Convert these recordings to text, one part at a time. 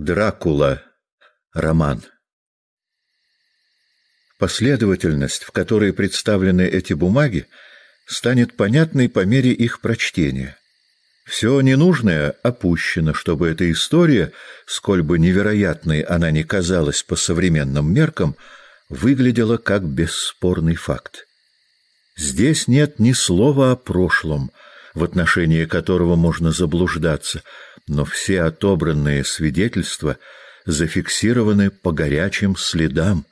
Дракула. Роман. Последовательность, в которой представлены эти бумаги, станет понятной по мере их прочтения. Все ненужное опущено, чтобы эта история, сколь бы невероятной она ни казалась по современным меркам, выглядела как бесспорный факт. Здесь нет ни слова о прошлом — в отношении которого можно заблуждаться, но все отобранные свидетельства зафиксированы по горячим следам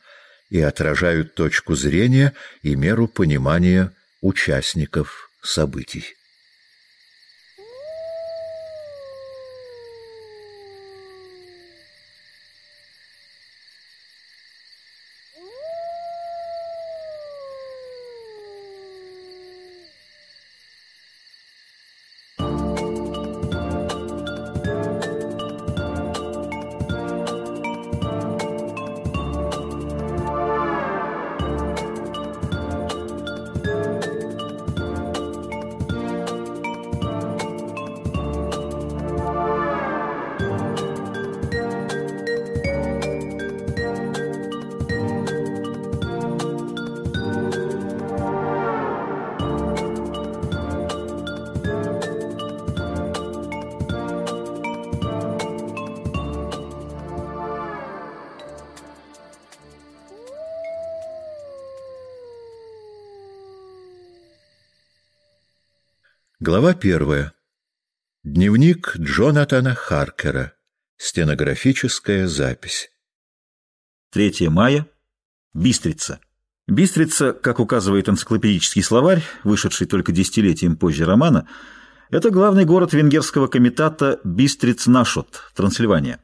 и отражают точку зрения и меру понимания участников событий. Глава первая. Дневник Джонатана Харкера. Стенографическая запись. 3 мая. Бистрица. Бистрица, как указывает энциклопедический словарь, вышедший только десятилетием позже романа, это главный город венгерского комитата Бистриц-Нашот, Трансильвания.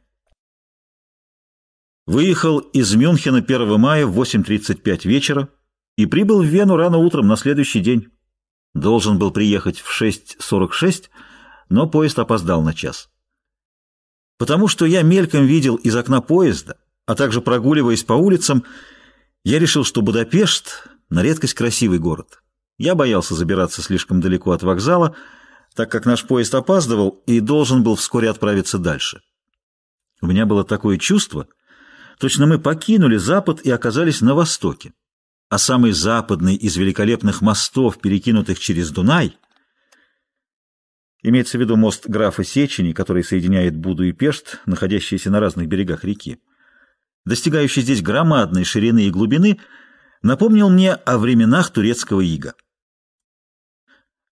Выехал из Мюнхена 1 мая в 8.35 вечера и прибыл в Вену рано утром на следующий день должен был приехать в 6.46, но поезд опоздал на час. Потому что я мельком видел из окна поезда, а также прогуливаясь по улицам, я решил, что Будапешт — на редкость красивый город. Я боялся забираться слишком далеко от вокзала, так как наш поезд опаздывал и должен был вскоре отправиться дальше. У меня было такое чувство, точно мы покинули Запад и оказались на Востоке а самый западный из великолепных мостов, перекинутых через Дунай, имеется в виду мост графа Сечени, который соединяет Буду и Пешт, находящиеся на разных берегах реки, достигающий здесь громадной ширины и глубины, напомнил мне о временах турецкого ига.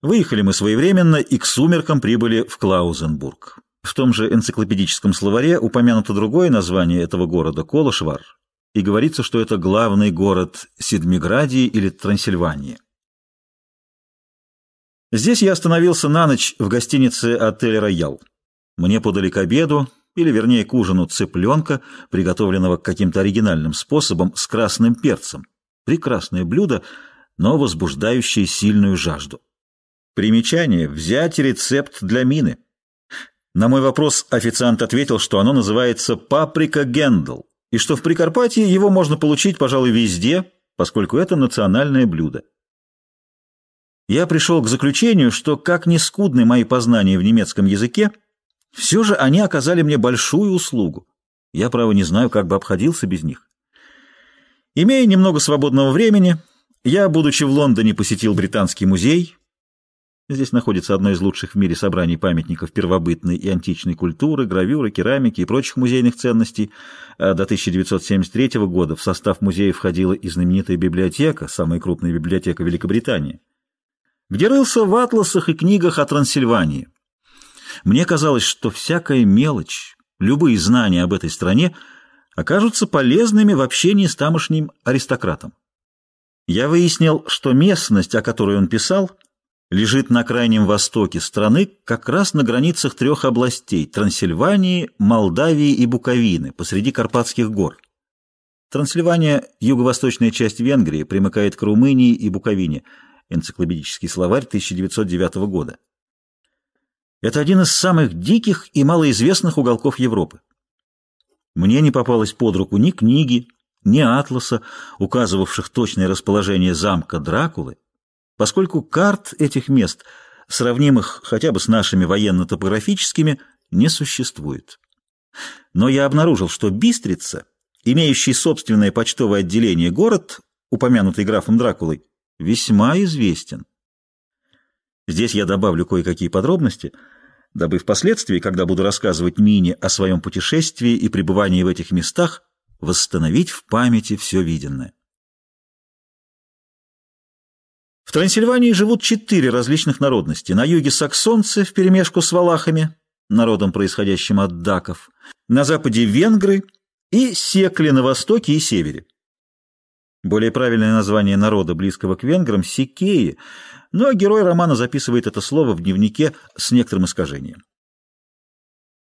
Выехали мы своевременно и к сумеркам прибыли в Клаузенбург. В том же энциклопедическом словаре упомянуто другое название этого города – Колошвар, и говорится, что это главный город Седмиградии или Трансильвании. Здесь я остановился на ночь в гостинице «Отель Роял». Мне подали к обеду, или вернее к ужину, цыпленка, приготовленного каким-то оригинальным способом с красным перцем. Прекрасное блюдо, но возбуждающее сильную жажду. Примечание. Взять рецепт для мины. На мой вопрос официант ответил, что оно называется «паприка Гендл» и что в Прикарпатье его можно получить, пожалуй, везде, поскольку это национальное блюдо. Я пришел к заключению, что, как ни скудны мои познания в немецком языке, все же они оказали мне большую услугу. Я, право, не знаю, как бы обходился без них. Имея немного свободного времени, я, будучи в Лондоне, посетил Британский музей, Здесь находится одно из лучших в мире собраний памятников первобытной и античной культуры, гравюры, керамики и прочих музейных ценностей. А до 1973 года в состав музея входила и знаменитая библиотека, самая крупная библиотека Великобритании, где рылся в атласах и книгах о Трансильвании. Мне казалось, что всякая мелочь, любые знания об этой стране окажутся полезными в общении с тамошним аристократом. Я выяснил, что местность, о которой он писал – лежит на крайнем востоке страны, как раз на границах трех областей – Трансильвании, Молдавии и Буковины, посреди Карпатских гор. Трансильвания – юго-восточная часть Венгрии, примыкает к Румынии и Буковине. Энциклопедический словарь 1909 года. Это один из самых диких и малоизвестных уголков Европы. Мне не попалось под руку ни книги, ни атласа, указывавших точное расположение замка Дракулы, поскольку карт этих мест, сравнимых хотя бы с нашими военно-топографическими, не существует. Но я обнаружил, что Бистрица, имеющий собственное почтовое отделение город, упомянутый графом Дракулой, весьма известен. Здесь я добавлю кое-какие подробности, дабы впоследствии, когда буду рассказывать Мине о своем путешествии и пребывании в этих местах, восстановить в памяти все виденное. В Трансильвании живут четыре различных народности. На юге саксонцы вперемешку с валахами, народом, происходящим от даков. На западе венгры и секли на востоке и севере. Более правильное название народа, близкого к венграм, — секеи, но ну, а герой романа записывает это слово в дневнике с некоторым искажением.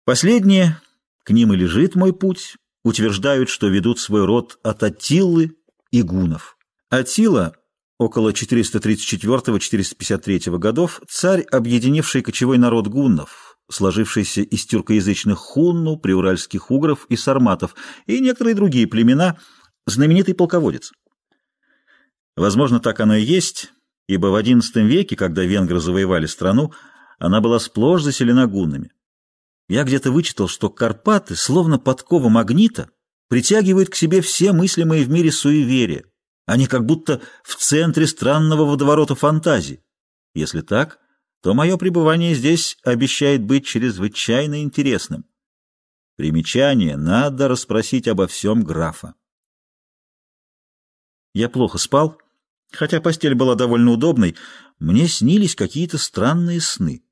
Последние, к ним и лежит мой путь, утверждают, что ведут свой род от Атиллы и гунов. Атила Около 434-453 годов царь, объединивший кочевой народ гуннов, сложившийся из тюркоязычных хунну, приуральских угров и сарматов и некоторые другие племена, знаменитый полководец. Возможно, так оно и есть, ибо в XI веке, когда венгры завоевали страну, она была сплошь заселена гуннами. Я где-то вычитал, что Карпаты, словно подкова магнита, притягивают к себе все мыслимые в мире суеверия, они как будто в центре странного водоворота фантазии. Если так, то мое пребывание здесь обещает быть чрезвычайно интересным. Примечание, надо расспросить обо всем графа. Я плохо спал, хотя постель была довольно удобной, мне снились какие-то странные сны.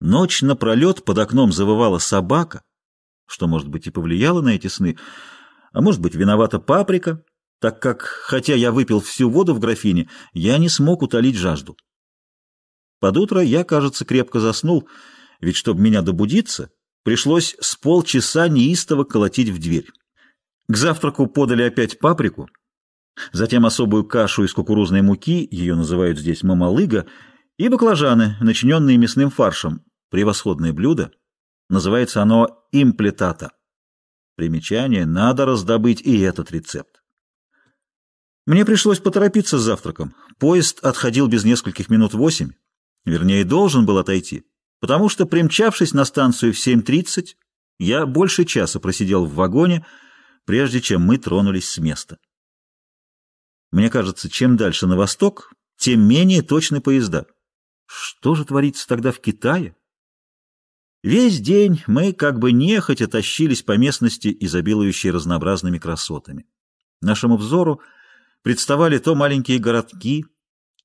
Ночь напролет под окном завывала собака, что, может быть, и повлияло на эти сны, а может быть, виновата паприка, так как, хотя я выпил всю воду в графине, я не смог утолить жажду. Под утро я, кажется, крепко заснул, ведь, чтобы меня добудиться, пришлось с полчаса неистово колотить в дверь. К завтраку подали опять паприку, затем особую кашу из кукурузной муки, ее называют здесь мамалыга, и баклажаны, начиненные мясным фаршем. Превосходное блюдо. Называется оно имплетата. Примечание, надо раздобыть и этот рецепт. Мне пришлось поторопиться с завтраком. Поезд отходил без нескольких минут восемь, вернее, должен был отойти, потому что, примчавшись на станцию в 7.30, я больше часа просидел в вагоне, прежде чем мы тронулись с места. Мне кажется, чем дальше на восток, тем менее точны поезда. Что же творится тогда в Китае? Весь день мы как бы нехотя тащились по местности, изобилующей разнообразными красотами. Нашему взору – Представали то маленькие городки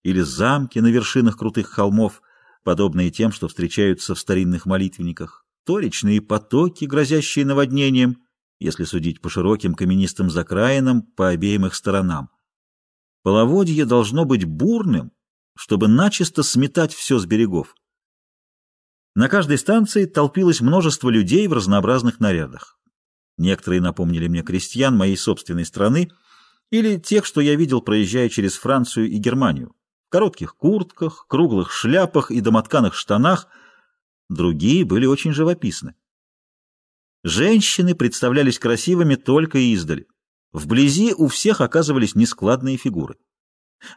или замки на вершинах крутых холмов, подобные тем, что встречаются в старинных молитвенниках, то речные потоки, грозящие наводнением, если судить по широким каменистым закраинам по обеим их сторонам. Половодье должно быть бурным, чтобы начисто сметать все с берегов. На каждой станции толпилось множество людей в разнообразных нарядах. Некоторые напомнили мне крестьян моей собственной страны — или тех, что я видел, проезжая через Францию и Германию. В коротких куртках, круглых шляпах и домотканых штанах. Другие были очень живописны. Женщины представлялись красивыми только издали. Вблизи у всех оказывались нескладные фигуры.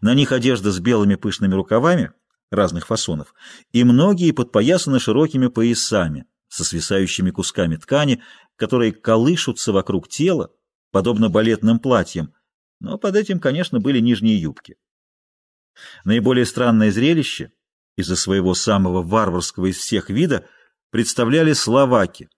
На них одежда с белыми пышными рукавами разных фасонов, и многие подпоясаны широкими поясами со свисающими кусками ткани, которые колышутся вокруг тела, подобно балетным платьям, но под этим, конечно, были нижние юбки. Наиболее странное зрелище из-за своего самого варварского из всех вида представляли словаки.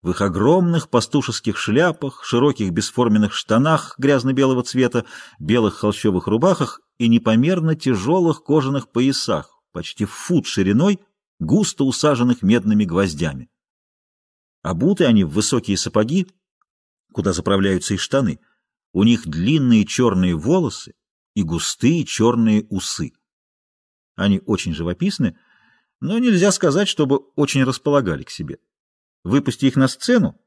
В их огромных пастушеских шляпах, широких бесформенных штанах грязно-белого цвета, белых холщовых рубахах и непомерно тяжелых кожаных поясах, почти фут шириной, густо усаженных медными гвоздями. Обуты они в высокие сапоги, куда заправляются и штаны — у них длинные черные волосы и густые черные усы. Они очень живописны, но нельзя сказать, чтобы очень располагали к себе. Выпусти их на сцену,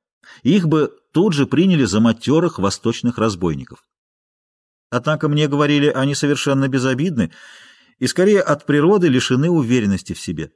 их бы тут же приняли за матерых восточных разбойников. Однако мне говорили, они совершенно безобидны и скорее от природы лишены уверенности в себе.